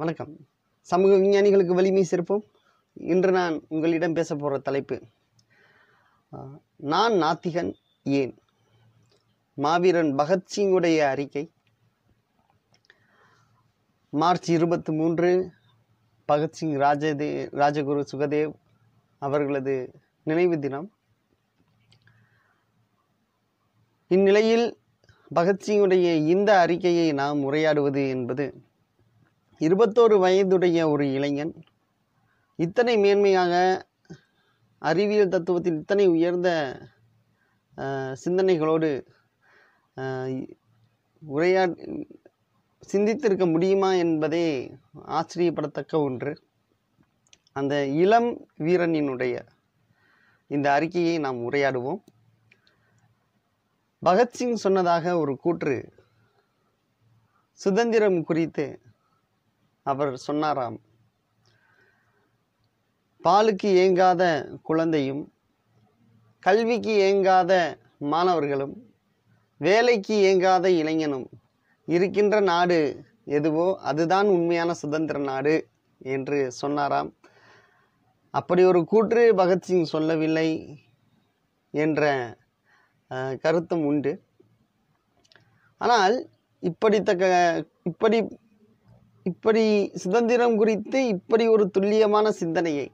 வணக்கம் சமூக விஞ்ஞானிகளுக்கு வலிமை சிறப்பும் இன்று நான் உங்களிடம் பேச போகிற தலைப்பு நான் நாத்திகன் ஏன் மாவீரன் பகத்சிங்குடைய அறிக்கை மார்ச் இருபத்தி மூன்று பகத்சிங் ராஜதே ராஜகுரு சுகதேவ் அவர்களது நினைவு தினம் இந்நிலையில் பகத்சிங்குடைய இந்த அறிக்கையை நாம் உரையாடுவது என்பது இருபத்தோரு வயதுடைய ஒரு இளைஞன் இத்தனை மேன்மையாக அறிவியல் தத்துவத்தில் இத்தனை உயர்ந்த சிந்தனைகளோடு உரையா சிந்தித்திருக்க முடியுமா என்பதே ஆச்சரியப்படத்தக்க ஒன்று அந்த இளம் வீரனினுடைய இந்த அறிக்கையை நாம் உரையாடுவோம் பகத்சிங் சொன்னதாக ஒரு கூற்று சுதந்திரம் குறித்து அவர் சொன்னாராம் பாலுக்கு ஏங்காத குழந்தையும் கல்விக்கு ஏங்காத மாணவர்களும் வேலைக்கு ஏங்காத இளைஞனும் இருக்கின்ற நாடு எதுவோ அதுதான் உண்மையான சுதந்திர நாடு என்று சொன்னாராம் அப்படி ஒரு கூற்று பகத்சிங் சொல்லவில்லை என்ற கருத்தும் உண்டு ஆனால் இப்படித்த இப்படி இப்படி சுதந்திரம் குறித்து இப்படி ஒரு துல்லியமான சிந்தனையை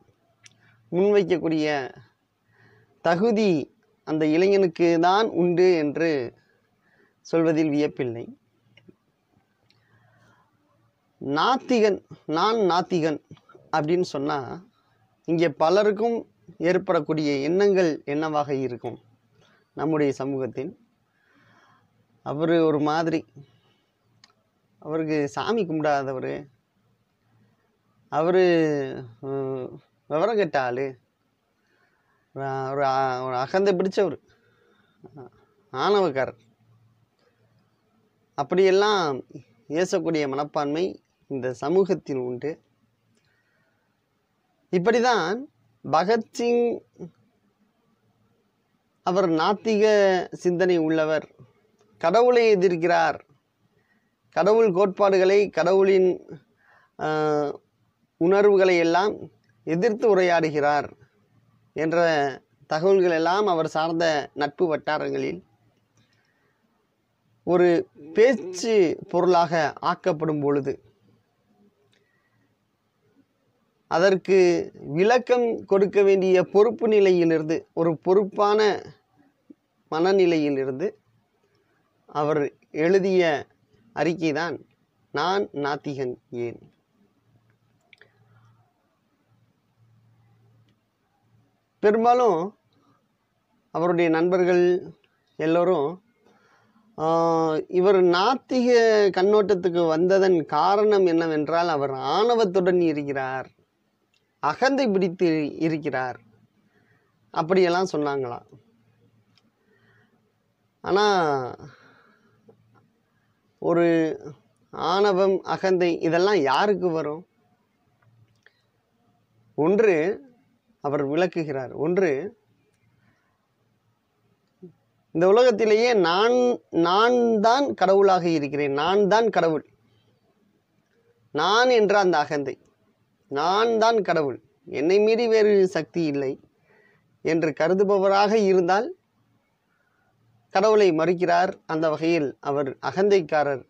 முன்வைக்கக்கூடிய தகுதி அந்த இளைஞனுக்கு தான் உண்டு என்று சொல்வதில் வியப்பில்லை நாத்திகன் நான் நாத்திகன் அப்படின்னு சொன்னால் இங்கே பலருக்கும் ஏற்படக்கூடிய எண்ணங்கள் என்னவாக இருக்கும் நம்முடைய சமூகத்தின் அவர் ஒரு மாதிரி அவருக்கு சாமி கும்பிடாதவர் அவர் விவரம் கெட்ட ஆள் ஒரு ஒரு அகந்தை பிடிச்சவர் ஆணவக்காரர் அப்படியெல்லாம் ஏசக்கூடிய மனப்பான்மை இந்த சமூகத்தில் உண்டு இப்படி தான் பகத்சிங் அவர் நாத்திக சிந்தனை உள்ளவர் கடவுளை எதிர்க்கிறார் கடவுள் கோட்பாடுகளை கடவுளின் உணர்வுகளை எல்லாம் எதிர்த்து உரையாடுகிறார் என்ற தகவல்கள் எல்லாம் அவர் சார்ந்த நட்பு வட்டாரங்களில் ஒரு பேச்சு பொருளாக ஆக்கப்படும் பொழுது அதற்கு விளக்கம் கொடுக்க வேண்டிய பொறுப்பு நிலையிலிருந்து ஒரு பொறுப்பான மனநிலையிலிருந்து அவர் எழுதிய அறிக்கைதான் நான் நாத்திகன் ஏன் பெரும்பாலும் அவருடைய நண்பர்கள் எல்லோரும் இவர் நாத்திக கண்ணோட்டத்துக்கு வந்ததன் காரணம் என்னவென்றால் அவர் ஆணவத்துடன் இருக்கிறார் அகந்தை பிடித்து இருக்கிறார் அப்படியெல்லாம் சொன்னாங்களாம் ஆனால் ஒரு ஆணவம் அகந்தை இதெல்லாம் யாருக்கு வரும் ஒன்று அவர் விளக்குகிறார் ஒன்று இந்த உலகத்திலேயே நான் நான் தான் கடவுளாக இருக்கிறேன் நான் தான் கடவுள் நான் என்ற அந்த அகந்தை நான் தான் கடவுள் என்னை மீறி வேறு சக்தி இல்லை என்று கருதுபவராக இருந்தால் கடவுளை மறுக்கிறார் அந்த வகையில் அவர் அகந்தைக்காரர்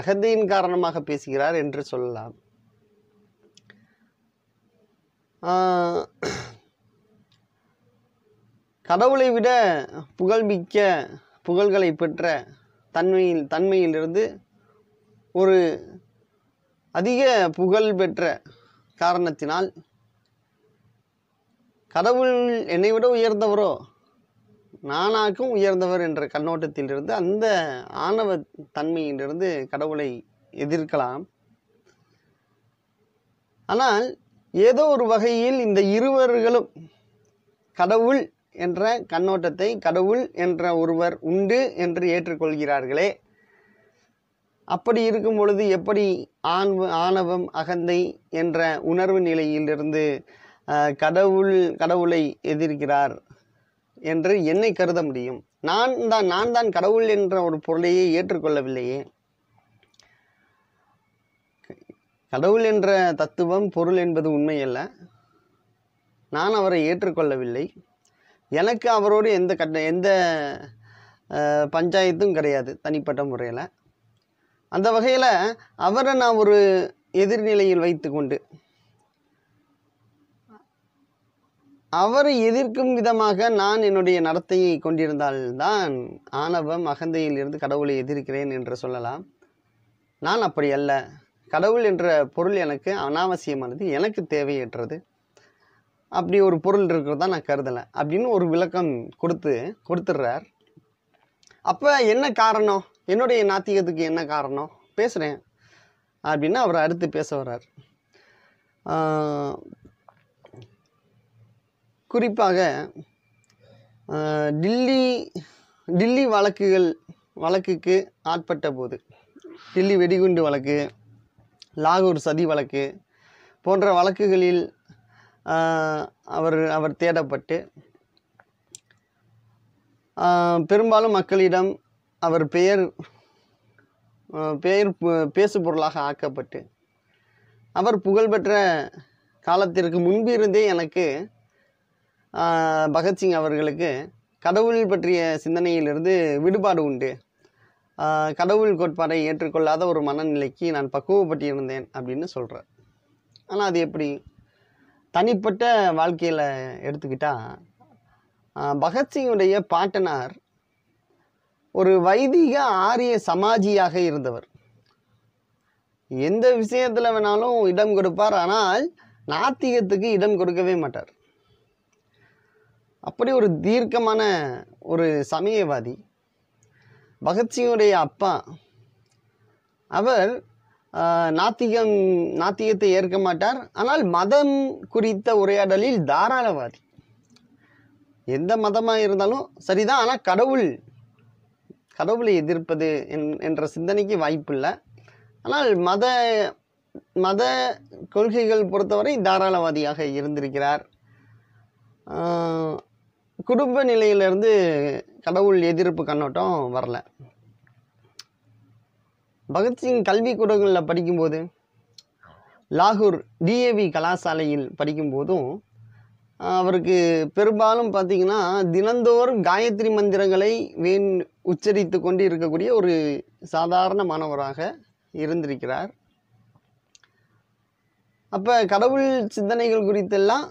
அகந்தையின் காரணமாக பேசுகிறார் என்று சொல்லலாம் கடவுளை விட புகழ்மிக்க புகழ்களை பெற்ற தன்மையில் தன்மையிலிருந்து ஒரு அதிக புகழ் பெற்ற காரணத்தினால் கடவுள் என்னை விட உயர்ந்தவரோ நானாக்கும் உயர்ந்தவர் என்ற கண்ணோட்டத்திலிருந்து அந்த ஆணவ தன்மையிலிருந்து கடவுளை எதிர்க்கலாம் ஆனால் ஏதோ ஒரு வகையில் இந்த இருவர்களும் கடவுள் என்ற கண்ணோட்டத்தை கடவுள் என்ற ஒருவர் உண்டு என்று ஏற்றுக்கொள்கிறார்களே அப்படி இருக்கும் பொழுது எப்படி ஆண் ஆணவம் அகந்தை என்ற உணர்வு நிலையிலிருந்து கடவுள் கடவுளை எதிர்க்கிறார் என்று என்னை கருத முடியும் நான் தான் நான் தான் கடவுள் என்ற ஒரு பொருளையே ஏற்றுக்கொள்ளவில்லையே கடவுள் என்ற தத்துவம் பொருள் என்பது உண்மையல்ல நான் அவரை ஏற்றுக்கொள்ளவில்லை எனக்கு அவரோடு எந்த கட்ட எந்த பஞ்சாயத்தும் கிடையாது தனிப்பட்ட முறையில் அந்த வகையில் அவரை நான் ஒரு எதிர்நிலையில் வைத்து கொண்டு அவரை எதிர்க்கும் விதமாக நான் என்னுடைய நடத்தையை கொண்டிருந்தால்தான் ஆணவம் அகந்தையில் இருந்து கடவுளை எதிர்க்கிறேன் என்று சொல்லலாம் நான் அப்படி அல்ல கடவுள் என்ற பொருள் எனக்கு அனாவசியமானது எனக்கு தேவையற்றது அப்படி ஒரு பொருள் இருக்கிறதா நான் கருதலை அப்படின்னு ஒரு விளக்கம் கொடுத்து கொடுத்துட்றார் அப்போ என்ன காரணம் என்னுடைய நாத்திகத்துக்கு என்ன காரணம் பேசுகிறேன் அப்படின்னு அவர் அடுத்து பேச வர்றார் குறிப்பாக டில்லி டில்லி வழக்குகள் வழக்குக்கு ஆட்பட்ட போது டில்லி வெடிகுண்டு வழக்கு லாகூர் சதி வழக்கு போன்ற வழக்குகளில் அவர் அவர் தேடப்பட்டு பெரும்பாலும் மக்களிடம் அவர் பெயர் பெயர் பேசு பொருளாக ஆக்கப்பட்டு அவர் புகழ்பெற்ற காலத்திற்கு முன்பிருந்தே எனக்கு பகத்சிங் அவர்களுக்கு கடவுள் பற்றிய சிந்தனையிலிருந்து விடுபாடு உண்டு கடவுள் கோட்பாடை ஏற்றுக்கொள்ளாத ஒரு மனநிலைக்கு நான் பக்குவப்பட்டிருந்தேன் அப்படின்னு சொல்கிறார் ஆனால் அது எப்படி தனிப்பட்ட வாழ்க்கையில் எடுத்துக்கிட்டால் பகத்சிங்குடைய பாட்டனார் ஒரு வைதிக ஆரிய சமாஜியாக இருந்தவர் எந்த விஷயத்தில் வேணாலும் இடம் கொடுப்பார் ஆனால் நாத்திகத்துக்கு இடம் கொடுக்கவே மாட்டார் அப்படி ஒரு தீர்க்கமான ஒரு சமயவாதி பகத்சிங்குடைய அப்பா அவர் நாத்திகம் நாத்திகத்தை ஏற்க மாட்டார் ஆனால் மதம் குறித்த உரையாடலில் தாராளவாதி எந்த மதமாக இருந்தாலும் சரிதான் ஆனால் கடவுள் கடவுளை எதிர்ப்பது என்ற சிந்தனைக்கு வாய்ப்பில்லை ஆனால் மத மத கொள்கைகள் பொறுத்தவரை தாராளவாதியாக இருந்திருக்கிறார் குடும்ப நிலையிலேருந்து கடவுள் எதிர்ப்பு கண்ணோட்டம் வரல பகத்சிங் கல்வி கூடங்களில் படிக்கும்போது லாகூர் டிஏவி கலாசாலையில் படிக்கும்போதும் அவருக்கு பெரும்பாலும் பார்த்திங்கன்னா தினந்தோறும் காயத்ரி மந்திரங்களை வேண் உச்சரித்து கொண்டு இருக்கக்கூடிய ஒரு சாதாரண மாணவராக இருந்திருக்கிறார் அப்போ கடவுள் சிந்தனைகள் குறித்தெல்லாம்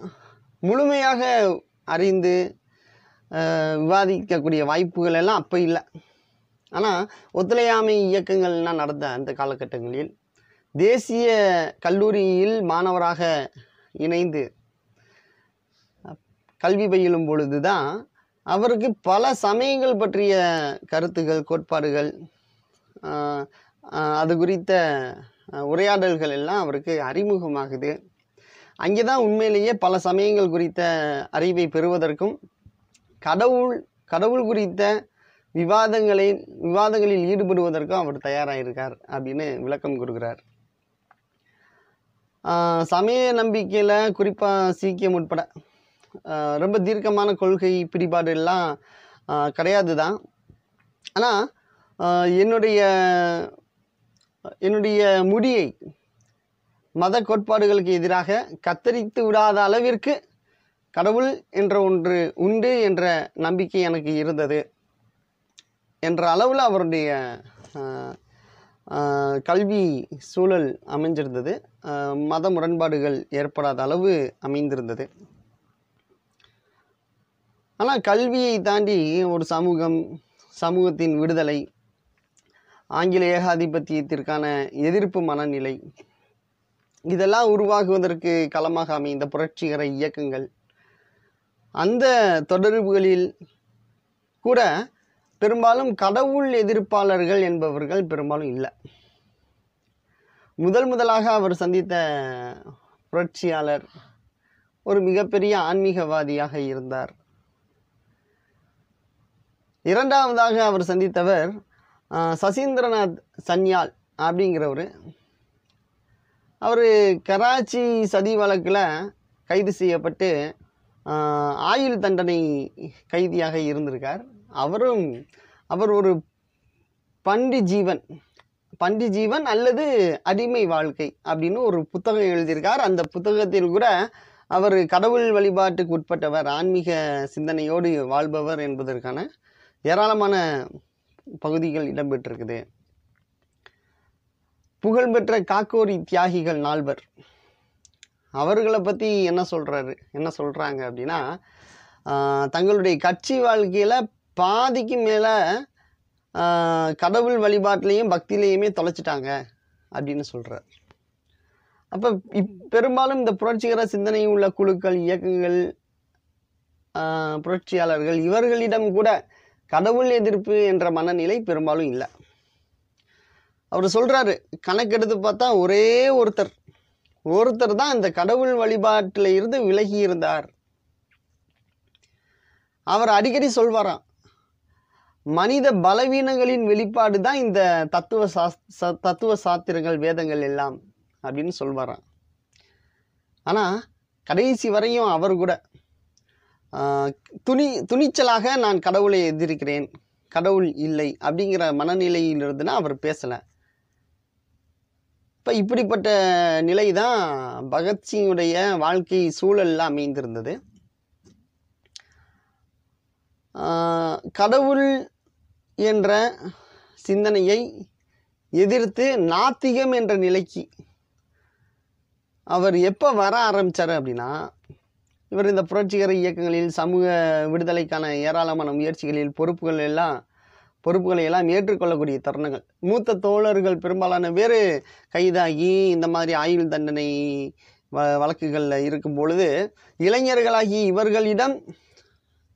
முழுமையாக அறிந்து விவாதிக்கக்கூடிய வாய்ப்புகள் எல்லாம் அப்போ இல்லை ஆனால் ஒத்துழையாமை இயக்கங்கள்லாம் நடந்த அந்த காலகட்டங்களில் தேசிய கல்லூரியில் மாணவராக இணைந்து கல்வி பயிலும் பொழுது தான் அவருக்கு பல சமயங்கள் பற்றிய கருத்துகள் கோட்பாடுகள் அது குறித்த உரையாடல்கள் எல்லாம் அவருக்கு அறிமுகமாகுது அங்கே தான் உண்மையிலேயே பல சமயங்கள் குறித்த அறிவை பெறுவதற்கும் கடவுள் கடவுள் குறித்த விவாதங்களை விவாதங்களில் ஈடுபடுவதற்கும் அவர் தயாராக இருக்கார் அப்படின்னு விளக்கம் கொடுக்குறார் சமய நம்பிக்கையில் குறிப்பாக சீக்கியம் உட்பட ரொம்ப தீர்க்கமான கொள்கை பிடிபாடு எல்லாம் கிடையாது தான் ஆனால் என்னுடைய என்னுடைய முடியை மத கோட்பாடுகளுக்கு எதிராக கத்தரித்து விடாத அளவிற்கு கடவுள் என்ற ஒன்று உண்டு என்ற நம்பிக்கை எனக்கு இருந்தது என்ற அளவில் அவருடைய கல்வி சூழல் அமைஞ்சிருந்தது மத முரண்பாடுகள் ஏற்படாத அளவு அமைந்திருந்தது ஆனால் கல்வியை தாண்டி ஒரு சமூகம் சமூகத்தின் விடுதலை ஆங்கில ஏகாதிபத்தியத்திற்கான எதிர்ப்பு மனநிலை இதெல்லாம் உருவாகுவதற்கு களமாக அமைந்த புரட்சிகர இயக்கங்கள் அந்த தொடர்புகளில் கூட பெரும்பாலும் கடவுள் எதிர்ப்பாளர்கள் என்பவர்கள் பெரும்பாலும் இல்லை முதல் முதலாக அவர் சந்தித்த புரட்சியாளர் ஒரு மிகப்பெரிய ஆன்மீகவாதியாக இருந்தார் இரண்டாவதாக அவர் சந்தித்தவர் சசீந்திரநாத் சன்யால் அப்படிங்கிறவர் அவர் கராச்சி சதி வழக்கில் கைது செய்யப்பட்டு ஆயுள் தண்டனை கைதியாக இருந்திருக்கார் அவரும் அவர் ஒரு பண்டி ஜீவன் பண்டி ஜீவன் அல்லது அடிமை வாழ்க்கை அப்படின்னு ஒரு புத்தகம் எழுதியிருக்கார் அந்த புத்தகத்தில் கூட அவர் கடவுள் வழிபாட்டுக்கு உட்பட்டவர் ஆன்மீக சிந்தனையோடு வாழ்பவர் என்பதற்கான ஏராளமான பகுதிகள் இடம்பெற்றிருக்குது புகழ்பெற்ற காக்கோரி தியாகிகள் நால்வர் அவர்களை பற்றி என்ன சொல்கிறாரு என்ன சொல்கிறாங்க அப்படின்னா தங்களுடைய கட்சி வாழ்க்கையில் பாதிக்கு மேலே கடவுள் வழிபாட்டிலையும் பக்தியிலையுமே தொலைச்சிட்டாங்க அப்படின்னு சொல்கிறார் அப்போ இப் பெரும்பாலும் இந்த புரட்சிகர சிந்தனை உள்ள குழுக்கள் இயக்கங்கள் புரட்சியாளர்கள் இவர்களிடம் கூட கடவுள் எதிர்ப்பு என்ற மனநிலை பெரும்பாலும் இல்லை அவர் சொல்கிறாரு கணக்கெடுத்து பார்த்தா ஒரே ஒருத்தர் ஒருத்தர் தான் இந்த கடவுள் வழிபாட்டில் இருந்து விலகி இருந்தார் அவர் அடிக்கடி சொல்வாராம் மனித பலவீனங்களின் வெளிப்பாடு தான் இந்த தத்துவ சா தத்துவ சாத்திரங்கள் வேதங்கள் எல்லாம் அப்படின்னு சொல்வாராம் ஆனால் கடைசி வரையும் அவர் கூட துணி துணிச்சலாக நான் கடவுளை எதிர்க்கிறேன் கடவுள் இல்லை அப்படிங்கிற மனநிலையிலிருந்துன்னா அவர் பேசலை இப்போ இப்படிப்பட்ட நிலை தான் பகத்சிங்குடைய வாழ்க்கை சூழலில் அமைந்திருந்தது கடவுள் என்ற சிந்தனையை எதிர்த்து நாத்திகம் என்ற நிலைக்கு அவர் எப்போ வர ஆரம்பித்தார் அப்படின்னா இவர் இந்த புரட்சிகர இயக்கங்களில் சமூக விடுதலைக்கான ஏராளமான முயற்சிகளில் பொறுப்புகள் எல்லாம் பொறுப்புகளை எல்லாம் ஏற்றுக்கொள்ளக்கூடிய தருணங்கள் மூத்த தோழர்கள் பெரும்பாலான பேர் கைதாகி இந்த மாதிரி ஆயுள் தண்டனை வ வழக்குகளில் இருக்கும் பொழுது இளைஞர்களாகி இவர்களிடம்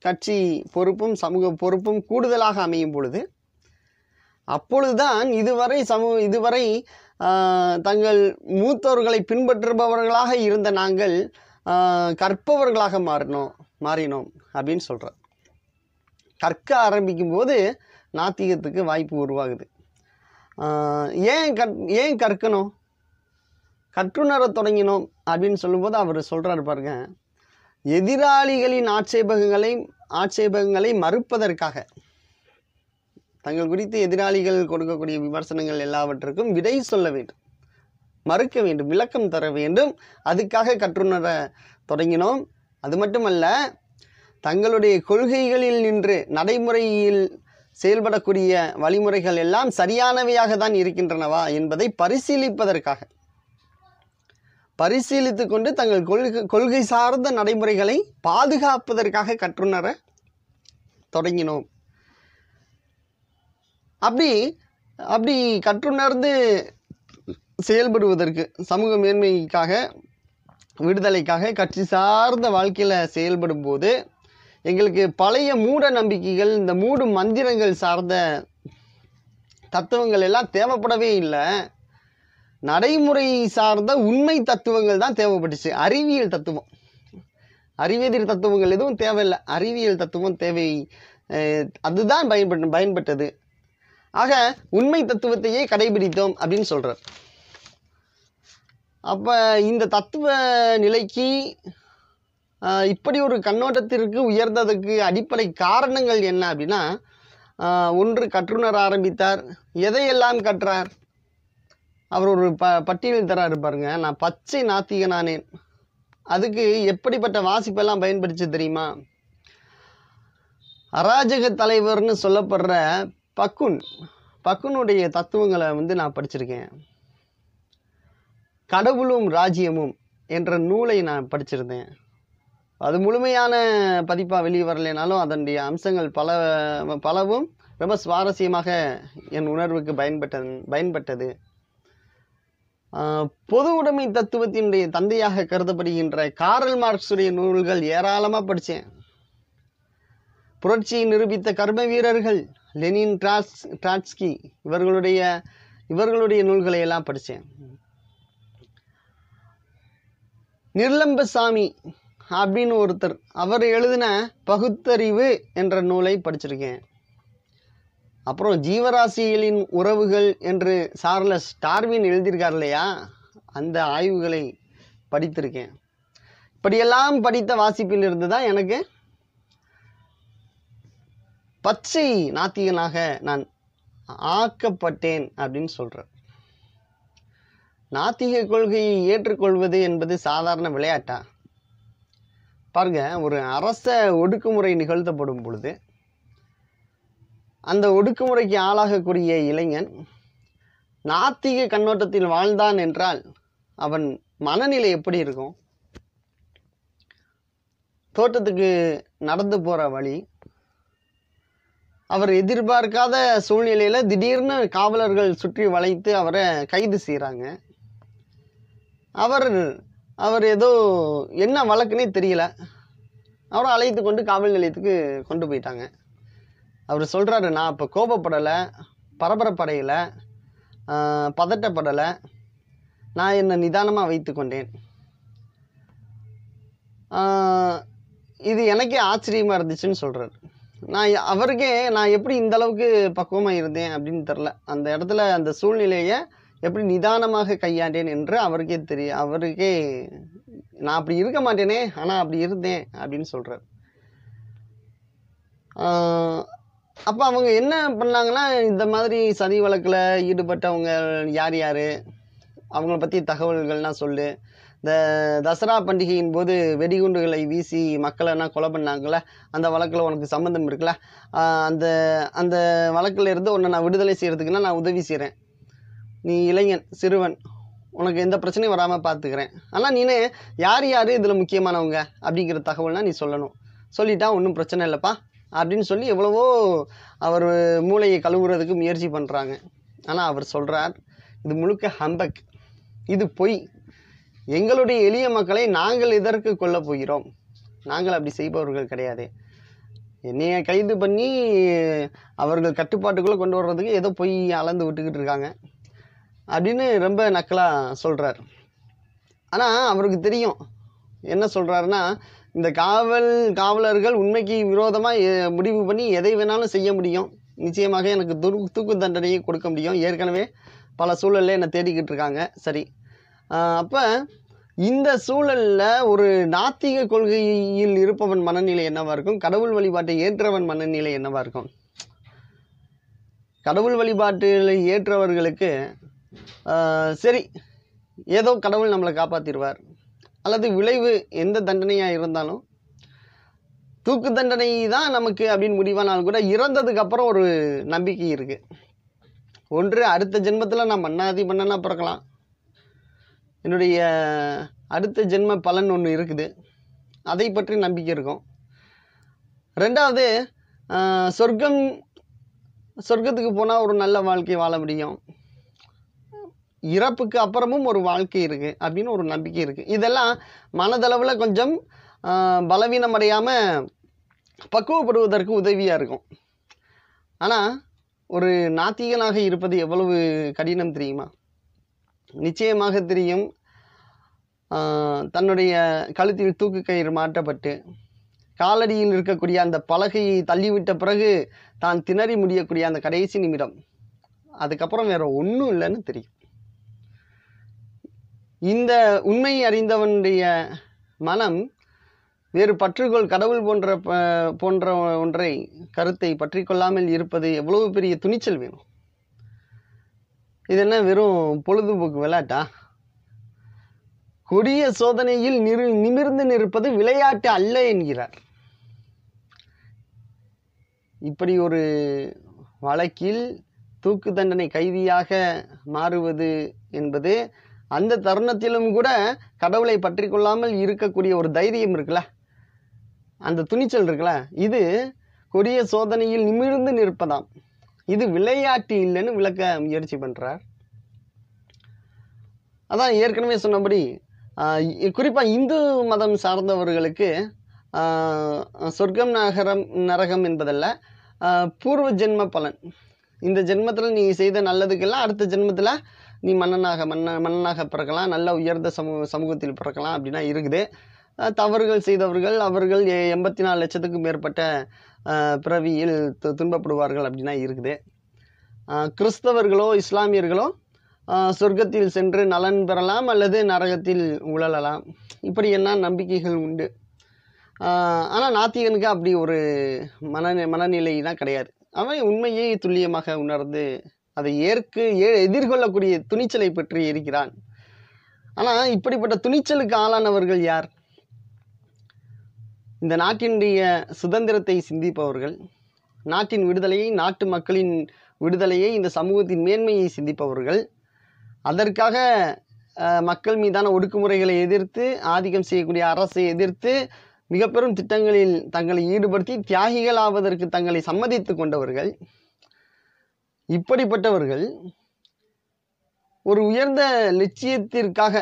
கட்சி பொறுப்பும் சமூக பொறுப்பும் கூடுதலாக அமையும் பொழுது அப்பொழுதுதான் இதுவரை சமூக இதுவரை தங்கள் மூத்தவர்களை பின்பற்றுபவர்களாக இருந்த நாங்கள் கற்பவர்களாக மாறினோம் மாறினோம் அப்படின்னு சொல்கிறார் கற்க ஆரம்பிக்கும்போது போது நாத்திகத்துக்கு வாய்ப்பு உருவாகுது ஏன் கற் ஏன் கற்கணும் கற்றுணர தொடங்கினோம் அப்படின்னு சொல்லும்போது அவர் சொல்கிறார் பாருங்க எதிராளிகளின் ஆட்சேபகங்களை ஆட்சேபகங்களை மறுப்பதற்காக தங்கள் குறித்து எதிராளிகள் கொடுக்கக்கூடிய விமர்சனங்கள் எல்லாவற்றுக்கும் விடை சொல்ல வேண்டும் மறுக்க வேண்டும் விளக்கம் தர வேண்டும் அதுக்காக கற்றுணர தொடங்கினோம் அது மட்டுமல்ல தங்களுடைய கொள்கைகளில் நின்று நடைமுறையில் செயல்படக்கூடிய வழிமுறைகள் எல்லாம் சரியானவையாக தான் இருக்கின்றனவா என்பதை பரிசீலிப்பதற்காக பரிசீலித்து கொண்டு தங்கள் கொள்கை கொள்கை சார்ந்த நடைமுறைகளை பாதுகாப்பதற்காக கற்றுணர தொடங்கினோம் அப்படி அப்படி கற்றுணர்ந்து செயல்படுவதற்கு சமூக மேன்மைக்காக விடுதலைக்காக கட்சி சார்ந்த வாழ்க்கையில் செயல்படும் போது எங்களுக்கு பழைய மூட நம்பிக்கைகள் இந்த மூடு மந்திரங்கள் சார்ந்த தத்துவங்கள் எல்லாம் தேவைப்படவே இல்லை நடைமுறை சார்ந்த உண்மை தத்துவங்கள் தான் தேவைப்பட்டுச்சு அறிவியல் தத்துவம் அறிவேதிர் தத்துவங்கள் எதுவும் தேவையில்லை அறிவியல் தத்துவம் தேவை அதுதான் பயன்பட்டு பயன்பட்டது ஆக உண்மை தத்துவத்தையே கடைபிடித்தோம் அப்படின்னு சொல்கிறார் அப்போ இந்த தத்துவ நிலைக்கு இப்படி ஒரு கண்ணோட்டத்திற்கு உயர்ந்ததுக்கு அடிப்படை காரணங்கள் என்ன அப்படின்னா ஒன்று கற்றுணர் ஆரம்பித்தார் எதையெல்லாம் கற்றார் அவர் ஒரு ப பட்டியல் தராரு பாருங்க நான் பச்சை நாத்திகனானேன் அதுக்கு எப்படிப்பட்ட வாசிப்பெல்லாம் பயன்படுத்தி தெரியுமா அராஜக தலைவர்னு சொல்லப்படுற பக்குன் பக்குனுடைய தத்துவங்களை வந்து நான் படிச்சிருக்கேன் கடவுளும் ராஜ்யமும் என்ற நூலை நான் படிச்சிருந்தேன் அது முழுமையான பதிப்பாக வெளியே வரலைனாலும் அதனுடைய அம்சங்கள் பல பலவும் ரொம்ப சுவாரஸ்யமாக என் உணர்வுக்கு பயன்பட்ட பயன்பட்டது பொது உடைமை தத்துவத்தினுடைய தந்தையாக கருதப்படுகின்ற காரல் மார்க்ஸுடைய நூல்கள் ஏராளமாக படித்தேன் புரட்சியை நிரூபித்த கர்ம வீரர்கள் லெனின் டிராட்ஸ் ட்ராட்ஸ்கி இவர்களுடைய இவர்களுடைய நூல்களை எல்லாம் படித்தேன் நிர்லம்பசாமி அப்படின்னு ஒருத்தர் அவர் எழுதின பகுத்தறிவு என்ற நூலை படிச்சிருக்கேன் அப்புறம் ஜீவராசிகளின் உறவுகள் என்று சார்லஸ் டார்வின் எழுதியிருக்கார் இல்லையா அந்த ஆய்வுகளை படித்திருக்கேன் இப்படியெல்லாம் படித்த வாசிப்பில் இருந்து தான் எனக்கு பச்சை நாத்திகனாக நான் ஆக்கப்பட்டேன் அப்படின்னு சொல்கிறேன் நாத்திக கொள்கையை ஏற்றுக்கொள்வது என்பது சாதாரண விளையாட்டா பாருங்கள் ஒரு அரச ஒடுக்குமுறை நிகழ்த்தப்படும் பொழுது அந்த ஒடுக்குமுறைக்கு ஆளாகக்கூடிய இளைஞன் நாத்திக கண்ணோட்டத்தில் வாழ்ந்தான் என்றால் அவன் மனநிலை எப்படி இருக்கும் தோட்டத்துக்கு நடந்து போகிற வழி அவர் எதிர்பார்க்காத சூழ்நிலையில் திடீர்னு காவலர்கள் சுற்றி வளைத்து அவரை கைது செய்கிறாங்க அவர் அவர் ஏதோ என்ன வழக்குன்னே தெரியல அவரை அழைத்து கொண்டு காவல் நிலையத்துக்கு கொண்டு போயிட்டாங்க அவர் சொல்கிறாரு நான் இப்போ கோபப்படலை பரபரப்படையலை பதட்டப்படலை நான் என்னை நிதானமாக வைத்து கொண்டேன் இது எனக்கே ஆச்சரியமாக இருந்துச்சுன்னு சொல்கிறார் நான் அவருக்கே நான் எப்படி இந்த அளவுக்கு பக்குவமாக இருந்தேன் அப்படின்னு தெரில அந்த இடத்துல அந்த சூழ்நிலையை எப்படி நிதானமாக கையாண்டேன் என்று அவருக்கே தெரியும் அவருக்கே நான் அப்படி இருக்க மாட்டேனே ஆனால் அப்படி இருந்தேன் அப்படின்னு சொல்கிறார் அப்போ அவங்க என்ன பண்ணாங்கன்னா இந்த மாதிரி சதி வழக்கில் ஈடுபட்டவங்க யார் யார் அவங்கள பற்றி தகவல்கள்லாம் சொல்லு இந்த தசரா பண்டிகையின் போது வெடிகுண்டுகளை வீசி மக்களெல்லாம் கொலை பண்ணாங்கள அந்த வழக்கில் உனக்கு சம்மந்தம் இருக்குல்ல அந்த அந்த வழக்கில் இருந்து உன்னை நான் விடுதலை செய்கிறதுக்குன்னா நான் உதவி செய்கிறேன் நீ இளைஞன் சிறுவன் உனக்கு எந்த பிரச்சனையும் வராமல் பார்த்துக்கிறேன் ஆனால் நீனே யார் யார் இதில் முக்கியமானவங்க அப்படிங்கிற தகவல்னால் நீ சொல்லணும் சொல்லிட்டா ஒன்றும் பிரச்சனை இல்லைப்பா அப்படின்னு சொல்லி எவ்வளவோ அவர் மூளையை கழுவுறதுக்கு முயற்சி பண்ணுறாங்க ஆனால் அவர் சொல்கிறார் இது முழுக்க ஹம்பக் இது பொய் எங்களுடைய எளிய மக்களை நாங்கள் இதற்கு கொல்ல போகிறோம் நாங்கள் அப்படி செய்பவர்கள் கிடையாது என்னையை கைது பண்ணி அவர்கள் கட்டுப்பாட்டுக்குள்ளே கொண்டு வர்றதுக்கு ஏதோ பொய் அளந்து விட்டுக்கிட்டு இருக்காங்க அப்படின்னு ரொம்ப நக்கலாக சொல்கிறார் ஆனால் அவருக்கு தெரியும் என்ன சொல்கிறாருன்னா இந்த காவல் காவலர்கள் உண்மைக்கு விரோதமாக முடிவு பண்ணி எதை வேணாலும் செய்ய முடியும் நிச்சயமாக எனக்கு துர் தூக்கு தண்டனையை கொடுக்க முடியும் ஏற்கனவே பல சூழலில் என்னை தேடிக்கிட்டு இருக்காங்க சரி அப்போ இந்த சூழலில் ஒரு நாத்திக கொள்கையில் இருப்பவன் மனநிலை என்னவாக இருக்கும் கடவுள் வழிபாட்டை ஏற்றவன் மனநிலை என்னவாக இருக்கும் கடவுள் வழிபாட்டில் ஏற்றவர்களுக்கு சரி ஏதோ கடவுள் நம்மளை காப்பாற்றிடுவார் அல்லது விளைவு எந்த தண்டனையாக இருந்தாலும் தூக்கு தண்டனை தான் நமக்கு அப்படின்னு முடிவானாலும் கூட இறந்ததுக்கப்புறம் ஒரு நம்பிக்கை இருக்குது ஒன்று அடுத்த ஜென்மத்தில் நான் மன்னாதி மன்னனாக பிறக்கலாம் என்னுடைய அடுத்த ஜென்ம பலன் ஒன்று இருக்குது அதை பற்றி நம்பிக்கை இருக்கும் ரெண்டாவது சொர்க்கம் சொர்க்கத்துக்கு போனால் ஒரு நல்ல வாழ்க்கை வாழ முடியும் இறப்புக்கு அப்புறமும் ஒரு வாழ்க்கை இருக்குது அப்படின்னு ஒரு நம்பிக்கை இருக்குது இதெல்லாம் மனதளவில் கொஞ்சம் பலவீனமடையாமல் பக்குவப்படுவதற்கு உதவியாக இருக்கும் ஆனால் ஒரு நாத்திகனாக இருப்பது எவ்வளவு கடினம் தெரியுமா நிச்சயமாக தெரியும் தன்னுடைய கழுத்தில் தூக்கு கயிறு மாற்றப்பட்டு காலடியில் இருக்கக்கூடிய அந்த பலகையை தள்ளிவிட்ட பிறகு தான் திணறி முடியக்கூடிய அந்த கடைசி நிமிடம் அதுக்கப்புறம் வேறு ஒன்றும் இல்லைன்னு தெரியும் இந்த உண்மை அறிந்தவனுடைய மனம் வேறு பற்றுகோள் கடவுள் போன்ற போன்ற ஒன்றை கருத்தை பற்றி கொள்ளாமல் இருப்பது எவ்வளவு பெரிய துணிச்சல் வேணும் இது என்ன வெறும் பொழுதுபோக்கு விளையாட்டா கொடிய சோதனையில் நிறு நிமிர்ந்து நிற்பது விளையாட்டு அல்ல என்கிறார் இப்படி ஒரு வழக்கில் தூக்கு தண்டனை கைதியாக மாறுவது என்பது அந்த தருணத்திலும் கூட கடவுளை பற்றி கொள்ளாமல் இருக்கக்கூடிய ஒரு தைரியம் இருக்குல்ல அந்த துணிச்சல் இருக்குல்ல இது கொடிய சோதனையில் நிமிர்ந்து நிற்பதாம் இது விளையாட்டு இல்லைன்னு விளக்க முயற்சி பண்ணுறார் அதான் ஏற்கனவே சொன்னபடி குறிப்பாக இந்து மதம் சார்ந்தவர்களுக்கு சொர்க்கம் நகரம் நரகம் என்பதல்ல பூர்வ ஜென்ம பலன் இந்த ஜென்மத்தில் நீ செய்த நல்லதுக்கெல்லாம் அடுத்த ஜென்மத்தில் நீ மன்னனாக மன்ன மன்னனாக பிறக்கலாம் நல்ல உயர்ந்த சமூக சமூகத்தில் பிறக்கலாம் அப்படின்னா இருக்குது தவறுகள் செய்தவர்கள் அவர்கள் எண்பத்தி நாலு லட்சத்துக்கும் மேற்பட்ட பிறவியில் து துன்பப்படுவார்கள் அப்படின்னா இருக்குது கிறிஸ்தவர்களோ இஸ்லாமியர்களோ சொர்க்கத்தில் சென்று நலன் பெறலாம் அல்லது நரகத்தில் உழலலாம் இப்படி என்ன நம்பிக்கைகள் உண்டு ஆனால் நாத்திகனுக்கு அப்படி ஒரு மன மனநிலைனா கிடையாது அவன் உண்மையை துல்லியமாக உணர்ந்து அதை ஏற்கு எதிர்கொள்ளக்கூடிய துணிச்சலை பற்றி இருக்கிறான் ஆனால் இப்படிப்பட்ட துணிச்சலுக்கு ஆளானவர்கள் யார் இந்த நாட்டினுடைய சுதந்திரத்தை சிந்திப்பவர்கள் நாட்டின் விடுதலையை நாட்டு மக்களின் விடுதலையை இந்த சமூகத்தின் மேன்மையை சிந்திப்பவர்கள் அதற்காக மக்கள் மீதான ஒடுக்குமுறைகளை எதிர்த்து ஆதிக்கம் செய்யக்கூடிய அரசை எதிர்த்து மிக பெரும் திட்டங்களில் தங்களை ஈடுபடுத்தி தியாகிகள் ஆவதற்கு தங்களை சம்மதித்து கொண்டவர்கள் இப்படிப்பட்டவர்கள் ஒரு உயர்ந்த லட்சியத்திற்காக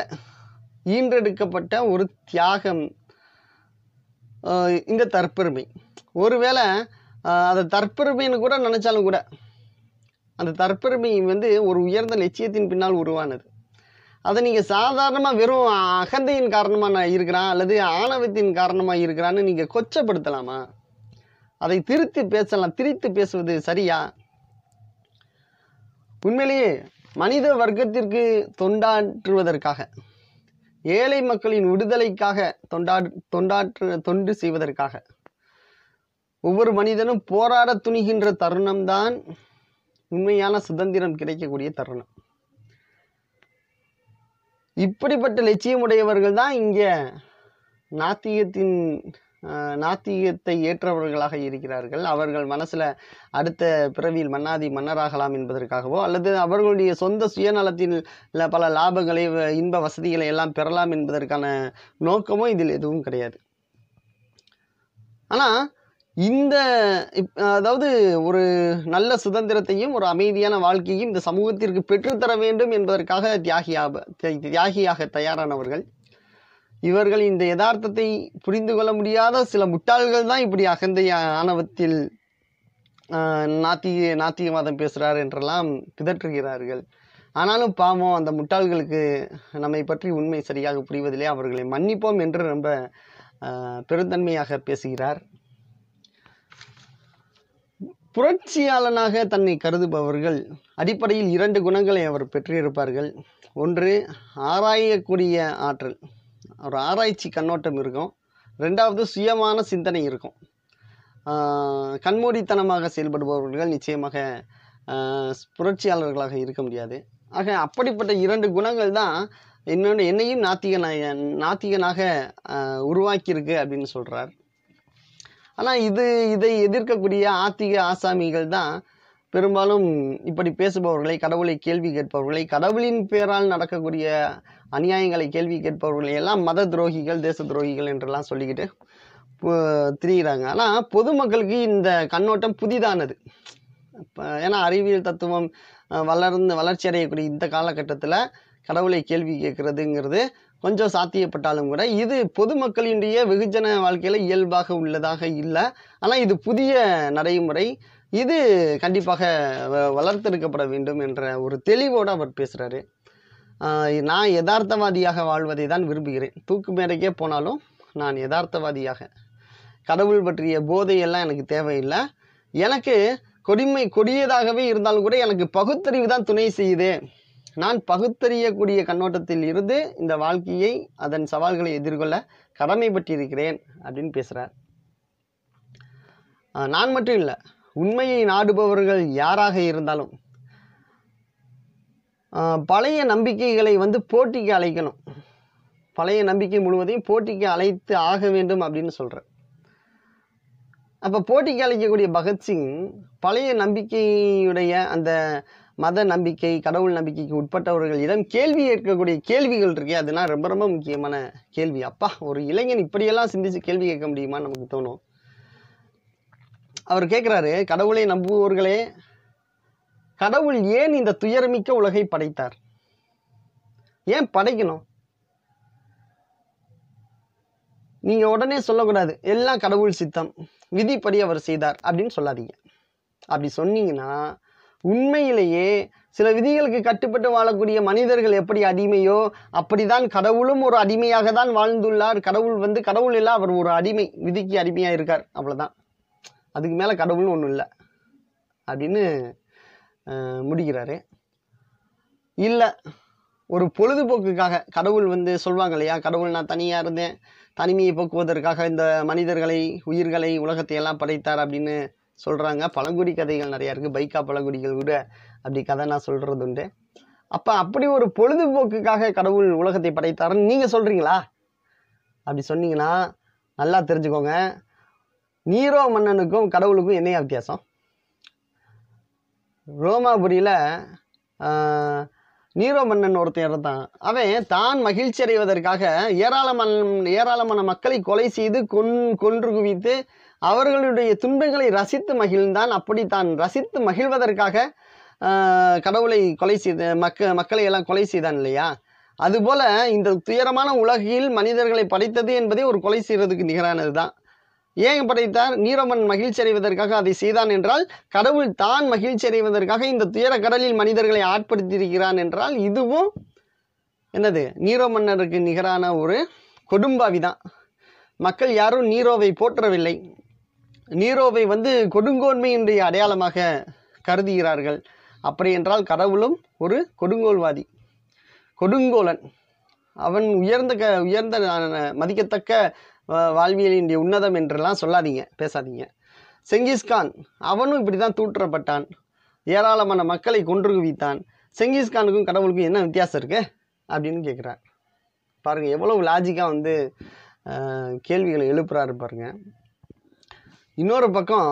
ஈன்றெடுக்கப்பட்ட ஒரு தியாகம் இந்த தற்பெருமை ஒருவேளை அதை தற்பெருமைன்னு கூட நினச்சாலும் கூட அந்த தற்பெருமை வந்து ஒரு உயர்ந்த லட்சியத்தின் பின்னால் உருவானது அதை நீங்கள் சாதாரணமாக வெறும் அகந்தையின் காரணமாக நான் இருக்கிறான் அல்லது ஆணவத்தின் காரணமாக இருக்கிறான்னு நீங்கள் கொச்சப்படுத்தலாமா அதை திருத்தி பேசலாம் திரித்து பேசுவது சரியா உண்மையிலேயே மனித வர்க்கத்திற்கு தொண்டாற்றுவதற்காக ஏழை மக்களின் விடுதலைக்காக தொண்டா தொண்டாற்று தொண்டு செய்வதற்காக ஒவ்வொரு மனிதனும் போராட துணிகின்ற தருணம்தான் உண்மையான சுதந்திரம் கிடைக்கக்கூடிய தருணம் இப்படிப்பட்ட லட்சியமுடையவர்கள் தான் இங்கே நாத்திகத்தின் நாத்திகத்தை ஏற்றவர்களாக இருக்கிறார்கள் அவர்கள் மனசில் அடுத்த பிறவியில் மன்னாதி மன்னராகலாம் என்பதற்காகவோ அல்லது அவர்களுடைய சொந்த சுயநலத்தில் பல லாபங்களை இன்ப வசதிகளை எல்லாம் பெறலாம் என்பதற்கான நோக்கமோ இதில் எதுவும் கிடையாது ஆனால் இந்த அதாவது ஒரு நல்ல சுதந்திரத்தையும் ஒரு அமைதியான வாழ்க்கையும் இந்த சமூகத்திற்கு பெற்றுத்தர வேண்டும் என்பதற்காக தியாகியாக தியாகியாக தயாரானவர்கள் இவர்கள் இந்த யதார்த்தத்தை புரிந்து கொள்ள முடியாத சில முட்டாள்கள் தான் இப்படி அகந்தை ஆணவத்தில் நாத்திக நாத்திகவாதம் பேசுகிறார் என்றெல்லாம் பிதற்றுகிறார்கள் ஆனாலும் பாவம் அந்த முட்டாள்களுக்கு நம்மை பற்றி உண்மை சரியாக புரிவதில்லை அவர்களை மன்னிப்போம் என்று ரொம்ப பெருந்தன்மையாக பேசுகிறார் புரட்சியாளனாக தன்னை கருதுபவர்கள் அடிப்படையில் இரண்டு குணங்களை அவர் பெற்றிருப்பார்கள் ஒன்று ஆராயக்கூடிய ஆற்றல் ஒரு ஆராய்ச்சி கண்ணோட்டம் இருக்கும் ரெண்டாவது சுயமான சிந்தனை இருக்கும் கண்மூடித்தனமாக செயல்படுபவர்கள் நிச்சயமாக புரட்சியாளர்களாக இருக்க முடியாது ஆக அப்படிப்பட்ட இரண்டு குணங்கள் தான் என்னோட என்னையும் நாத்திகனாக நாத்திகனாக உருவாக்கியிருக்கு அப்படின்னு சொல்கிறார் ஆனால் இது இதை எதிர்க்கக்கூடிய ஆத்திக ஆசாமிகள் தான் பெரும்பாலும் இப்படி பேசுபவர்களை கடவுளை கேள்வி கேட்பவர்களை கடவுளின் பேரால் நடக்கக்கூடிய அநியாயங்களை கேள்வி கேட்பவர்களை எல்லாம் மத துரோகிகள் தேச துரோகிகள் என்றெல்லாம் சொல்லிக்கிட்டு திரிகிறாங்க ஆனால் பொதுமக்களுக்கு இந்த கண்ணோட்டம் புதிதானது ஏன்னா அறிவியல் தத்துவம் வளர்ந்து வளர்ச்சி அடையக்கூடிய இந்த காலகட்டத்தில் கடவுளை கேள்வி கேட்குறதுங்கிறது கொஞ்சம் சாத்தியப்பட்டாலும் கூட இது பொதுமக்களினுடைய வெகுஜன வாழ்க்கையில் இயல்பாக உள்ளதாக இல்லை ஆனால் இது புதிய நடைமுறை இது கண்டிப்பாக வளர்த்தெடுக்கப்பட வேண்டும் என்ற ஒரு தெளிவோடு அவர் பேசுகிறாரு நான் யதார்த்தவாதியாக வாழ்வதை தான் விரும்புகிறேன் தூக்கு மேடைக்கே போனாலும் நான் யதார்த்தவாதியாக கடவுள் பற்றிய போதையெல்லாம் எனக்கு தேவையில்லை எனக்கு கொடிமை கொடியதாகவே இருந்தாலும் கூட எனக்கு பகுத்தறிவு தான் துணை செய்யுது நான் பகுத்தறியக்கூடிய கண்ணோட்டத்தில் இருந்து இந்த வாழ்க்கையை அதன் சவால்களை எதிர்கொள்ள கடமைப்பட்டிருக்கிறேன் அப்படின்னு பேசுகிறார் நான் மட்டும் இல்லை உண்மையை நாடுபவர்கள் யாராக இருந்தாலும் பழைய நம்பிக்கைகளை வந்து போட்டிக்கு அழைக்கணும் பழைய நம்பிக்கை முழுவதையும் போட்டிக்கு அழைத்து ஆக வேண்டும் அப்படின்னு சொல்கிறேன் அப்போ போட்டிக்கு அழைக்கக்கூடிய பகத்சிங் பழைய நம்பிக்கையுடைய அந்த மத நம்பிக்கை கடவுள் நம்பிக்கைக்கு உட்பட்டவர்களிடம் கேள்வி கேட்கக்கூடிய கேள்விகள் இருக்கே அதெல்லாம் ரொம்ப ரொம்ப முக்கியமான கேள்வி அப்பா ஒரு இளைஞன் இப்படியெல்லாம் சிந்திச்சு கேள்வி கேட்க முடியுமான்னு நமக்கு தோணும் அவர் கேட்குறாரு கடவுளை நம்புவோர்களே கடவுள் ஏன் இந்த துயரமிக்க உலகை படைத்தார் ஏன் படைக்கணும் நீங்கள் உடனே சொல்லக்கூடாது எல்லாம் கடவுள் சித்தம் விதிப்படி அவர் செய்தார் அப்படின்னு சொல்லாதீங்க அப்படி சொன்னீங்கன்னா உண்மையிலேயே சில விதிகளுக்கு கட்டுப்பட்டு வாழக்கூடிய மனிதர்கள் எப்படி அடிமையோ அப்படிதான் கடவுளும் ஒரு அடிமையாக தான் வாழ்ந்துள்ளார் கடவுள் வந்து கடவுள் இல்லை அவர் ஒரு அடிமை விதிக்கு அடிமையாக இருக்கார் அவ்வளோதான் அதுக்கு மேலே கடவுள்னு ஒன்றும் இல்லை அப்படின்னு முடிக்கிறாரு இல்லை ஒரு பொழுதுபோக்குக்காக கடவுள் வந்து சொல்லுவாங்க இல்லையா கடவுள் நான் தனியாக இருந்தேன் தனிமையை போக்குவதற்காக இந்த மனிதர்களை உயிர்களை உலகத்தை எல்லாம் படைத்தார் அப்படின்னு சொல்கிறாங்க பழங்குடி கதைகள் நிறையா இருக்குது பைக்கா பழங்குடிகள் கூட அப்படி கதை நான் சொல்கிறது உண்டு அப்போ அப்படி ஒரு பொழுதுபோக்குக்காக கடவுள் உலகத்தை படைத்தாருன்னு நீங்கள் சொல்கிறீங்களா அப்படி சொன்னீங்கன்னா நல்லா தெரிஞ்சுக்கோங்க நீரோ மன்னனுக்கும் கடவுளுக்கும் என்னையா வித்தியாசம் ரோமாபுரியில் நீரோ மன்னன் ஒருத்தர் இறந்தான் அவன் தான் மகிழ்ச்சி அடைவதற்காக ஏராளமான ஏராளமான மக்களை கொலை செய்து கொன் கொன்று குவித்து அவர்களுடைய துன்பங்களை ரசித்து மகிழ்ந்தான் அப்படி தான் ரசித்து மகிழ்வதற்காக கடவுளை கொலை செய்த மக்க மக்களை எல்லாம் கொலை செய்தான் இல்லையா அதுபோல் இந்த துயரமான உலகில் மனிதர்களை படைத்தது என்பதே ஒரு கொலை செய்கிறதுக்கு நிகரானது தான் ஏன் படைத்தார் நீரமன் மகிழ்ச்சி அடைவதற்காக அதை செய்தான் என்றால் கடவுள் தான் மகிழ்ச்சி அடைவதற்காக இந்த துயர கடலில் மனிதர்களை ஆட்படுத்தியிருக்கிறான் என்றால் இதுவும் என்னது நீரோ மன்னருக்கு நிகரான ஒரு கொடும்பாவிதான் மக்கள் யாரும் நீரோவை போற்றவில்லை நீரோவை வந்து கொடுங்கோன்மையினுடைய அடையாளமாக கருதுகிறார்கள் அப்படி என்றால் கடவுளும் ஒரு கொடுங்கோல்வாதி கொடுங்கோலன் அவன் உயர்ந்த க உயர்ந்த மதிக்கத்தக்க வாழ்வியலினுடைய உன்னதம் என்றெல்லாம் சொல்லாதீங்க பேசாதீங்க செங்கிஸ்கான் அவனும் இப்படி தான் தூற்றப்பட்டான் ஏராளமான மக்களை கொன்று குவித்தான் செங்கிஸ்கானுக்கும் கடவுளுக்கும் என்ன வித்தியாசம் இருக்குது அப்படின்னு கேட்குறார் பாருங்கள் எவ்வளோ லாஜிக்காக வந்து கேள்விகளை எழுப்புறாரு பாருங்கள் இன்னொரு பக்கம்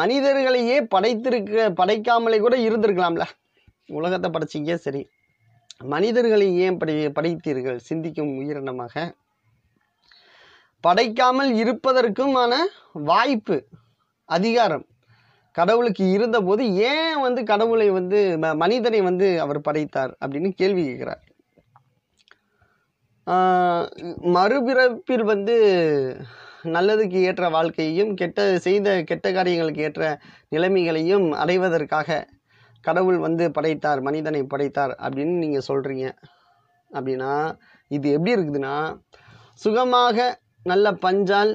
மனிதர்களையே படைத்திருக்க படைக்காமலே கூட இருந்திருக்கலாம்ல உலகத்தை படைச்சிங்க சரி மனிதர்களை ஏன் படை படைத்தீர்கள் சிந்திக்கும் உயிரினமாக படைக்காமல் இருப்பதற்குமான வாய்ப்பு அதிகாரம் கடவுளுக்கு இருந்தபோது ஏன் வந்து கடவுளை வந்து மனிதனை வந்து அவர் படைத்தார் அப்படின்னு கேள்வி கேட்குறார் மறுபிறப்பில் வந்து நல்லதுக்கு ஏற்ற வாழ்க்கையையும் கெட்ட செய்த கெட்ட காரியங்களுக்கு ஏற்ற நிலைமைகளையும் அடைவதற்காக கடவுள் வந்து படைத்தார் மனிதனை படைத்தார் அப்படின்னு நீங்கள் சொல்கிறீங்க அப்படின்னா இது எப்படி இருக்குதுன்னா சுகமாக நல்ல பஞ்சால்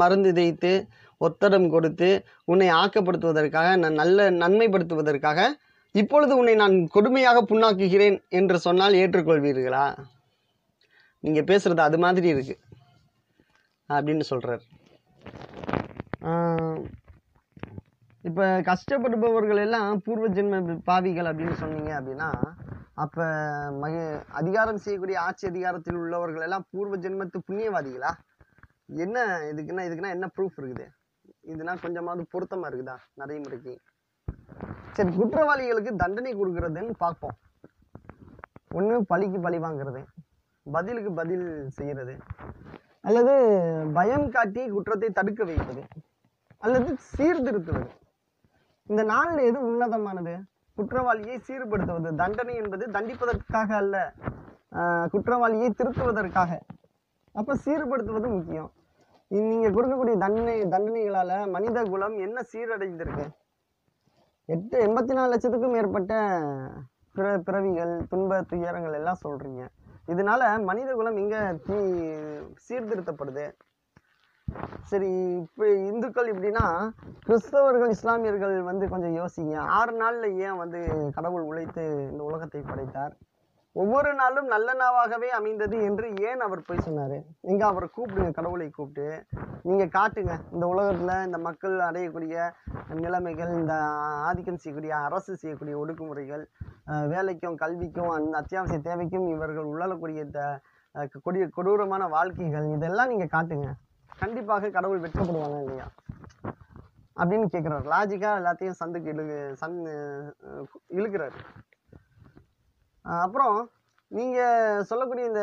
மருந்து தேய்த்து ஒத்தடம் கொடுத்து உன்னை ஆக்கப்படுத்துவதற்காக நான் நல்ல நன்மைப்படுத்துவதற்காக இப்பொழுது உன்னை நான் கொடுமையாக புண்ணாக்குகிறேன் என்று சொன்னால் ஏற்றுக்கொள்வீர்களா நீங்கள் பேசுகிறது அது மாதிரி இருக்குது அப்படின்னு சொல்கிறார் இப்போ கஷ்டப்படுபவர்கள் எல்லாம் பூர்வ ஜென்ம பாவிகள் அப்படின்னு சொன்னீங்க அப்படின்னா அப்போ மகி அதிகாரம் செய்யக்கூடிய ஆட்சி அதிகாரத்தில் உள்ளவர்கள் எல்லாம் பூர்வ ஜென்மத்து புண்ணியவாதிகளா என்ன இதுக்குன்னா இதுக்குன்னா என்ன ப்ரூஃப் இருக்குது இதுனா கொஞ்சமாவது பொருத்தமாக இருக்குதா நடைமுறைக்கு சரி குற்றவாளிகளுக்கு தண்டனை கொடுக்கறதுன்னு பார்ப்போம் ஒன்று பழிக்கு பழி வாங்குறது பதிலுக்கு பதில் செய்கிறது அல்லது பயம் காட்டி குற்றத்தை தடுக்க வைப்பது அல்லது சீர்திருத்துவது இந்த நாளில் எது உன்னதமானது குற்றவாளியை சீர்படுத்துவது தண்டனை என்பது தண்டிப்பதற்காக அல்ல குற்றவாளியை திருத்துவதற்காக அப்போ சீர்படுத்துவது முக்கியம் நீங்கள் கொடுக்கக்கூடிய தண்டனை தண்டனைகளால் மனித குலம் என்ன சீரடைந்திருக்கு எட்டு எண்பத்தி நாலு லட்சத்துக்கும் மேற்பட்ட பிற பிறவிகள் துன்ப துயரங்கள் எல்லாம் சொல்கிறீங்க இதனால மனித குலம் இங்கே தீ சீர்திருத்தப்படுது சரி இப்போ இந்துக்கள் இப்படின்னா கிறிஸ்தவர்கள் இஸ்லாமியர்கள் வந்து கொஞ்சம் யோசிங்க ஆறு நாளில் ஏன் வந்து கடவுள் உழைத்து இந்த உலகத்தை படைத்தார் ஒவ்வொரு நாளும் நல்ல நாவாகவே அமைந்தது என்று ஏன் அவர் போய் சொன்னார் நீங்கள் அவரை கூப்பிடுங்க கடவுளை கூப்பிட்டு நீங்கள் காட்டுங்க இந்த உலகத்தில் இந்த மக்கள் அடையக்கூடிய நிலைமைகள் இந்த ஆதிக்கம் செய்யக்கூடிய அரசு செய்யக்கூடிய ஒடுக்குமுறைகள் வேலைக்கும் கல்விக்கும் அந்த அத்தியாவசிய தேவைக்கும் இவர்கள் உள்ளக்கூடிய இந்த கொடிய கொடூரமான வாழ்க்கைகள் இதெல்லாம் நீங்கள் காட்டுங்க கண்டிப்பாக கடவுள் வெட்கப்படுவாங்க இல்லையா அப்படின்னு கேட்குறாரு லாஜிக்காக எல்லாத்தையும் சந்துக்கு இழுகு சந் இழுக்கிறாரு அப்புறம் நீங்கள் சொல்லக்கூடிய இந்த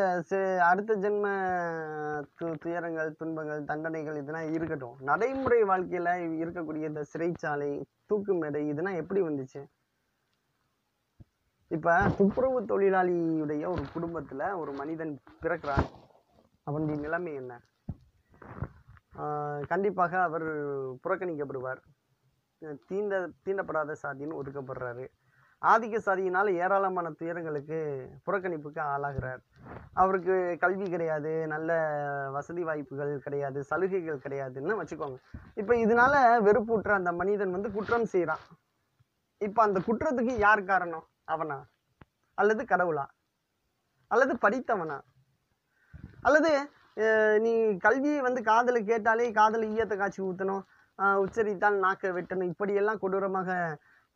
அடுத்த ஜென்ம து துயரங்கள் துன்பங்கள் தண்டனைகள் இதெல்லாம் இருக்கட்டும் நடைமுறை வாழ்க்கையில் இருக்கக்கூடிய இந்த சிறைச்சாலை தூக்கு மேடை இதெல்லாம் எப்படி வந்துச்சு இப்போ துப்புரவு தொழிலாளியுடைய ஒரு குடும்பத்தில் ஒரு மனிதன் பிறக்கிறான் அவனுடைய நிலைமை என்ன கண்டிப்பாக அவர் புறக்கணிக்கப்படுவார் தீண்ட தீண்டப்படாத சாதின்னு ஒதுக்கப்படுறாரு ஆதிக்க சாதியினால் ஏராளமான துயரங்களுக்கு புறக்கணிப்புக்கு ஆளாகிறார் அவருக்கு கல்வி கிடையாது நல்ல வசதி வாய்ப்புகள் கிடையாது சலுகைகள் கிடையாதுன்னு வச்சுக்கோங்க இப்போ இதனால வெறுப்புற்ற அந்த மனிதன் வந்து குற்றம் செய்கிறான் இப்போ அந்த குற்றத்துக்கு யார் காரணம் அவனா அல்லது கடவுளா அல்லது படித்தவனா அல்லது நீ கல்வியை வந்து காதில் கேட்டாலே காதில் ஈயத்தை காய்ச்சி ஊற்றணும் உச்சரித்தால் நாக்க வெட்டணும் இப்படியெல்லாம் கொடூரமாக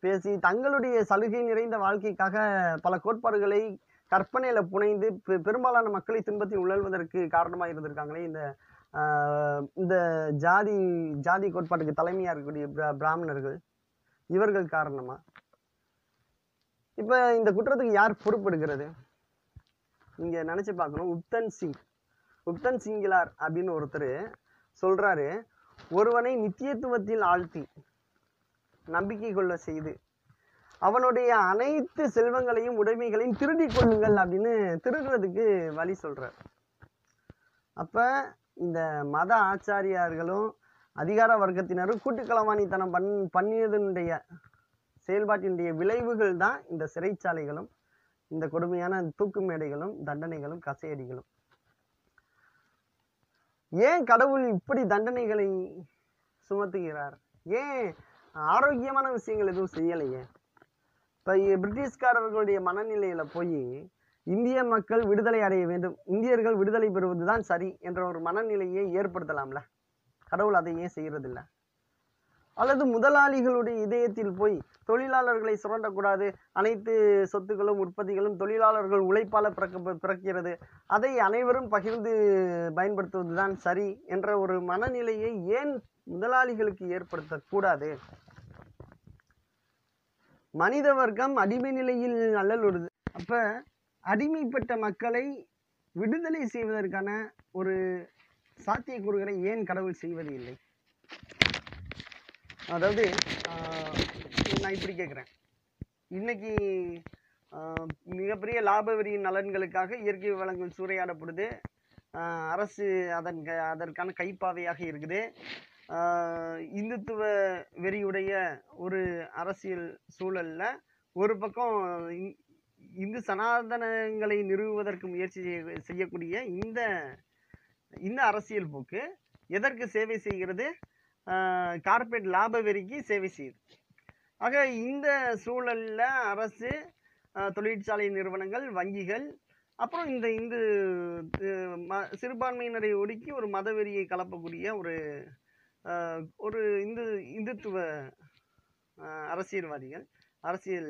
பேசி தங்களுடைய சலுகை நிறைந்த வாழ்க்கைக்காக பல கோட்பாடுகளை கற்பனையில் புனைந்து பெ பெரும்பாலான மக்களை துன்பத்தில் உழல்வதற்கு காரணமாக இருந்திருக்காங்களே இந்த இந்த ஜாதி ஜாதி கோட்பாட்டுக்கு தலைமையாக இருக்கக்கூடிய பிரா பிராமணர்கள் இவர்கள் காரணமாக இப்போ இந்த குற்றத்துக்கு யார் பொறுப்பு எடுக்கிறது நீங்கள் நினச்சி பார்க்கணும் உத்தன் சிங் புத்தன் சிங்கிலார் அப்படின்னு ஒருத்தர் சொல்கிறாரு ஒருவனை நித்தியத்துவத்தில் ஆழ்த்தி நம்பிக்கை கொள்ள செய்து அவனுடைய அனைத்து செல்வங்களையும் உடைமைகளையும் திருடி கொள்ளுங்கள் அப்படின்னு திருடுறதுக்கு வழி சொல்கிறார் அப்போ இந்த மத ஆச்சாரியார்களும் அதிகார வர்க்கத்தினரும் கூட்டுக்களவாணித்தனம் பண் பண்ணியதனுடைய செயல்பாட்டினுடைய விளைவுகள் தான் இந்த சிறைச்சாலைகளும் இந்த கொடுமையான தூக்கு மேடைகளும் தண்டனைகளும் கசையடிகளும் ஏன் கடவுள் இப்படி தண்டனைகளை சுமத்துகிறார் ஏன் ஆரோக்கியமான விஷயங்கள் எதுவும் செய்யலையே இப்போ பிரிட்டிஷ்காரர்களுடைய மனநிலையில் போய் இந்திய மக்கள் விடுதலை அடைய வேண்டும் இந்தியர்கள் விடுதலை பெறுவது தான் சரி என்ற ஒரு மனநிலையை ஏற்படுத்தலாம்ல கடவுள் அதை ஏன் செய்கிறதில்லை அல்லது முதலாளிகளுடைய இதயத்தில் போய் தொழிலாளர்களை சுரண்டக்கூடாது அனைத்து சொத்துக்களும் உற்பத்திகளும் தொழிலாளர்கள் உழைப்பால் பிறக்க பிறக்கிறது அதை அனைவரும் பகிர்ந்து பயன்படுத்துவது தான் சரி என்ற ஒரு மனநிலையை ஏன் முதலாளிகளுக்கு ஏற்படுத்தக்கூடாது மனித வர்க்கம் அடிமை நிலையில் அல்லலுறுது அப்போ அடிமைப்பட்ட மக்களை விடுதலை செய்வதற்கான ஒரு சாத்தியக்கூறுகளை ஏன் கடவுள் செய்வது இல்லை அதாவது நான் இப்படி கேட்குறேன் இன்றைக்கி மிகப்பெரிய லாப நலன்களுக்காக இயற்கை வளங்கள் சூறையாடப்படுது அரசு அதன் க அதற்கான கைப்பாவையாக இருக்குது இந்துத்துவ வெறியுடைய ஒரு அரசியல் சூழலில் ஒரு பக்கம் இந்து சனாதனங்களை நிறுவுவதற்கு முயற்சி செய்யக்கூடிய இந்த இந்த அரசியல் போக்கு எதற்கு சேவை செய்கிறது கார்பரேட் லாப வெறிக்கு சேவை செய்யுது ஆக இந்த சூழலில் அரசு தொழிற்சாலை நிறுவனங்கள் வங்கிகள் அப்புறம் இந்த இந்து சிறுபான்மையினரை ஒடுக்கி ஒரு மதவெறியை கலப்பக்கூடிய ஒரு ஒரு இந்து இந்துத்துவ அரசியல்வாதிகள் அரசியல்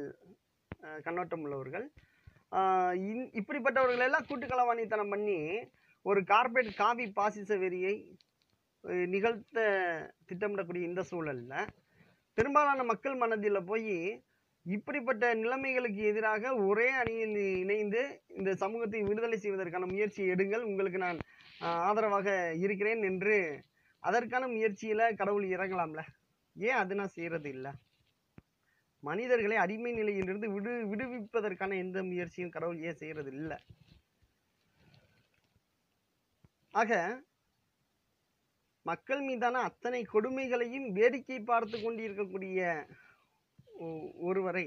கண்ணோட்டம் உள்ளவர்கள் இப்படிப்பட்டவர்களெல்லாம் கூட்டு பண்ணி ஒரு கார்பரேட் காவி பாசிச வெறியை நிகழ்த்த திட்டமிடக்கூடிய இந்த சூழலில் பெரும்பாலான மக்கள் மனதில் போய் இப்படிப்பட்ட நிலைமைகளுக்கு எதிராக ஒரே அணியில் இணைந்து இந்த சமூகத்தை விடுதலை செய்வதற்கான முயற்சி எடுங்கள் உங்களுக்கு நான் ஆதரவாக இருக்கிறேன் என்று அதற்கான முயற்சியில் கடவுள் இறங்கலாம்ல ஏன் அது நான் செய்கிறது இல்லை மனிதர்களை அடிமை நிலையிலிருந்து விடு விடுவிப்பதற்கான எந்த முயற்சியும் கடவுள் ஏன் செய்கிறது இல்லை ஆக மக்கள் மீதான அத்தனை கொடுமைகளையும் வேடிக்கை பார்த்து கொண்டிருக்கக்கூடிய ஒருவரை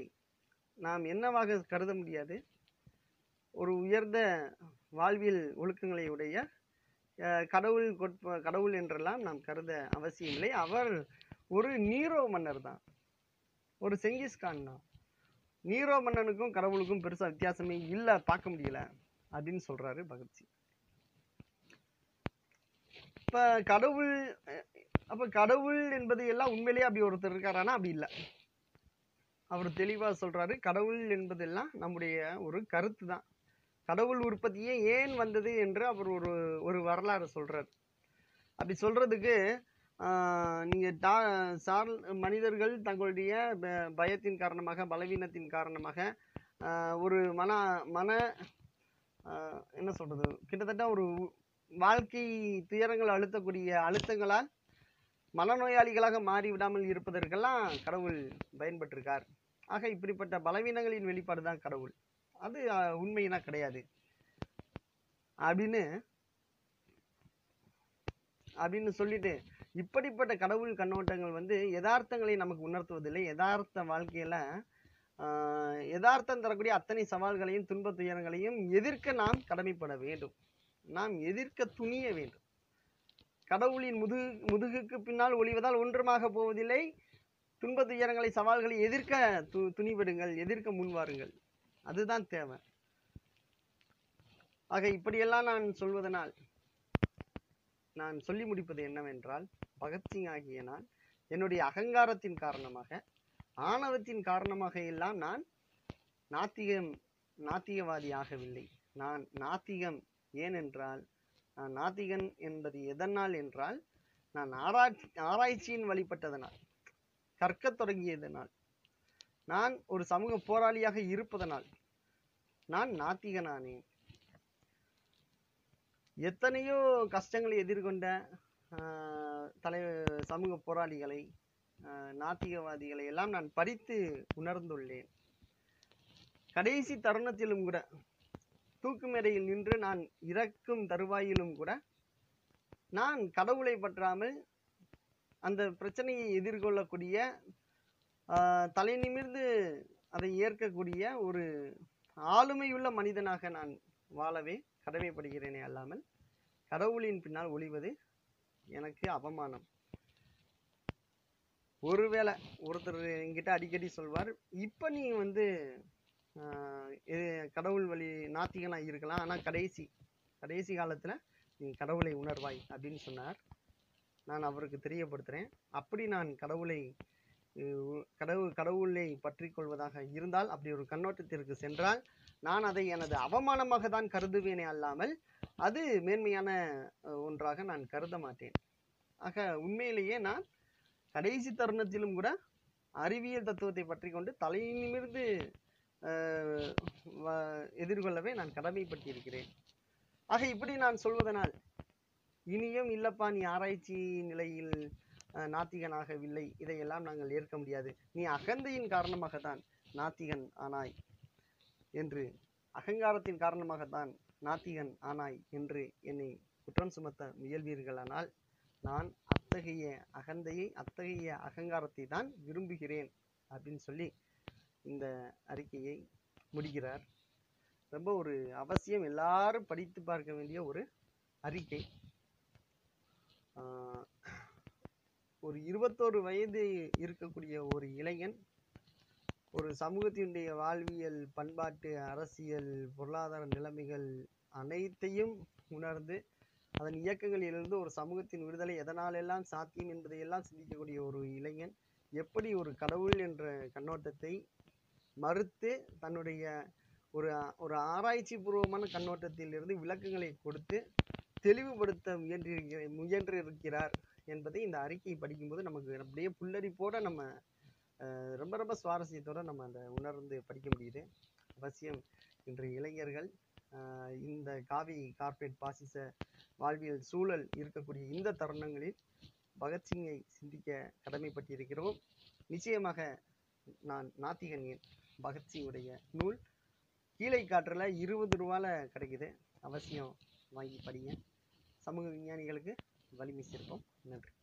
நாம் என்னவாக கருத முடியாது ஒரு உயர்ந்த வாழ்வியல் ஒழுக்கங்களை உடைய கடவுள் கொட்ப கடவுள் என்றெல்லாம் நாம் கருத அவசியமில்லை அவர் ஒரு நீரோ மன்னர் தான் ஒரு செங்கிஸ்கான் தான் நீரோ மன்னனுக்கும் கடவுளுக்கும் பெருசாக வித்தியாசமே இல்லை பார்க்க முடியல அப்படின்னு சொல்கிறாரு பகத்சிங் இப்போ கடவுள் அப்போ கடவுள் என்பது எல்லாம் உண்மையிலேயே அப்படி ஒருத்தர் இருக்காரானா அப்படி இல்லை அவர் தெளிவாக சொல்கிறாரு கடவுள் என்பதெல்லாம் நம்முடைய ஒரு கருத்து தான் கடவுள் உற்பத்தியே ஏன் வந்தது என்று அவர் ஒரு ஒரு வரலாறு சொல்கிறார் அப்படி சொல்கிறதுக்கு நீங்கள் டா சார் மனிதர்கள் தங்களுடைய பயத்தின் காரணமாக பலவீனத்தின் காரணமாக ஒரு மன மன என்ன சொல்கிறது கிட்டத்தட்ட ஒரு வாழ்க்கை துயரங்கள் அழுத்தக்கூடிய அழுத்தங்களால் மனநோயாளிகளாக மாறிவிடாமல் இருப்பதற்கெல்லாம் கடவுள் பயன்பட்டிருக்கார் ஆக இப்படிப்பட்ட பலவீனங்களின் வெளிப்பாடு தான் கடவுள் அது உண்மையினா கிடையாது அப்படின்னு அப்படின்னு சொல்லிட்டு இப்படிப்பட்ட கடவுள் கண்ணோட்டங்கள் வந்து யதார்த்தங்களை நமக்கு உணர்த்துவதில்லை யதார்த்த வாழ்க்கையில் யதார்த்தம் தரக்கூடிய அத்தனை சவால்களையும் துன்ப துயரங்களையும் எதிர்க்க நாம் கடமைப்பட வேண்டும் நாம் எதிர்க்க துணிய வேண்டும் கடவுளின் முதுகு முதுகுக்கு பின்னால் ஒளிவதால் ஒன்றுமாக போவதில்லை துன்ப துயரங்களை சவால்களை எதிர்க்க து துணிவிடுங்கள் எதிர்க்க முன்வாருங்கள் அதுதான் தேவை ஆக இப்படியெல்லாம் நான் சொல்வதனால் நான் சொல்லி முடிப்பது என்னவென்றால் பகத்சிங் ஆகிய நான் என்னுடைய அகங்காரத்தின் காரணமாக ஆணவத்தின் காரணமாக எல்லாம் நான் நாத்திகம் நாத்திகவாதி ஆகவில்லை நான் நாத்திகம் ஏனென்றால் நான் நாத்திகன் என்பது எதனால் என்றால் நான் ஆராய்ச்சி ஆராய்ச்சியின் வழிபட்டதனால் கற்கத் தொடங்கியதனால் நான் ஒரு சமூக போராளியாக இருப்பதனால் நான் நாத்திகனானேன் எத்தனையோ கஷ்டங்களை எதிர்கொண்ட தலை சமூக போராளிகளை நாத்திகவாதிகளை எல்லாம் நான் படித்து உணர்ந்துள்ளேன் கடைசி தருணத்திலும் கூட தூக்குமேடையில் நின்று நான் இறக்கும் தருவாயிலும் கூட நான் கடவுளை பற்றாமல் அந்த பிரச்சனையை எதிர்கொள்ளக்கூடிய தலை நிமிர்ந்து அதை ஏற்கக்கூடிய ஒரு ஆளுமையுள்ள மனிதனாக நான் வாழவே கடமைப்படுகிறேனே அல்லாமல் கடவுளின் பின்னால் ஒளிவது எனக்கு அவமானம் ஒருவேளை ஒருத்தர் என்கிட்ட அடிக்கடி சொல்வார் இப்போ நீ வந்து கடவுள் வழி நாத்திகளாக இருக்கலாம் ஆனால் கடைசி கடைசி காலத்தில் நீ கடவுளை உணர்வாய் அப்படின்னு சொன்னார் நான் அவருக்கு தெரியப்படுத்துகிறேன் அப்படி நான் கடவுளை கடவுள் கடவுளை பற்றி கொள்வதாக இருந்தால் அப்படி ஒரு கண்ணோட்டத்திற்கு சென்றால் நான் அதை எனது அவமானமாக தான் கருதுவேனே அல்லாமல் அது மேன்மையான ஒன்றாக நான் கருத மாட்டேன் ஆக உண்மையிலேயே நான் கடைசி தருணத்திலும் கூட அறிவியல் தத்துவத்தை பற்றி கொண்டு தலையிலிருந்து எதிர்கொள்ளவே நான் கடமைப்பட்டிருக்கிறேன் ஆக இப்படி நான் சொல்வதனால் இனியும் இல்லப்பா நீ ஆராய்ச்சி நிலையில் நாத்திகனாகவில்லை இதையெல்லாம் நாங்கள் ஏற்க முடியாது நீ அகந்தையின் காரணமாகத்தான் நாத்திகன் ஆனாய் என்று அகங்காரத்தின் காரணமாகத்தான் நாத்திகன் ஆனாய் என்று என்னை குற்றம் சுமத்த முயல்வீர்களானால் நான் அத்தகைய அகந்தையை அத்தகைய அகங்காரத்தை தான் விரும்புகிறேன் அப்படின்னு சொல்லி இந்த அறிக்கையை முடிக்கிறார் ரொம்ப ஒரு அவசியம் எல்லாரும் படித்து பார்க்க வேண்டிய ஒரு அறிக்கை ஒரு இருபத்தோரு வயது இருக்கக்கூடிய ஒரு இளைஞன் ஒரு சமூகத்தினுடைய வாழ்வியல் பண்பாட்டு அரசியல் பொருளாதார நிலைமைகள் அனைத்தையும் உணர்ந்து அதன் இயக்கங்களிலிருந்து ஒரு சமூகத்தின் விடுதலை எதனாலெல்லாம் சாத்தியம் என்பதையெல்லாம் சிந்திக்கக்கூடிய ஒரு இளைஞன் எப்படி ஒரு கடவுள் என்ற கண்ணோட்டத்தை மறுத்து தன்னுடைய ஒரு ஒரு ஆராய்ச்சி பூர்வமான கண்ணோட்டத்திலிருந்து விளக்கங்களை கொடுத்து தெளிவுபடுத்த முயன்றிருக்கிற முயன்றிருக்கிறார் என்பதை இந்த அறிக்கையை படிக்கும்போது நமக்கு அப்படியே புல்லரிப்போட நம்ம ரொம்ப ரொம்ப சுவாரஸ்யத்தோடு நம்ம அதை உணர்ந்து படிக்க முடியுது அவசியம் இன்று இளைஞர்கள் இந்த காவி கார்ப்பரேட் பாசிச வாழ்வியல் சூழல் இருக்கக்கூடிய இந்த தருணங்களில் பகத்சிங்கை சிந்திக்க கடமைப்பட்டிருக்கிறோம் நிச்சயமாக நான் நாத்திகன் பகத்சிங்குடைய நூல் கீழே காற்றில் இருபது ரூபாவில் கிடைக்குது அவசியம் வாங்கி படிங்க சமூக விஞ்ஞானிகளுக்கு வலிமை சேர்ப்போம் நன்றி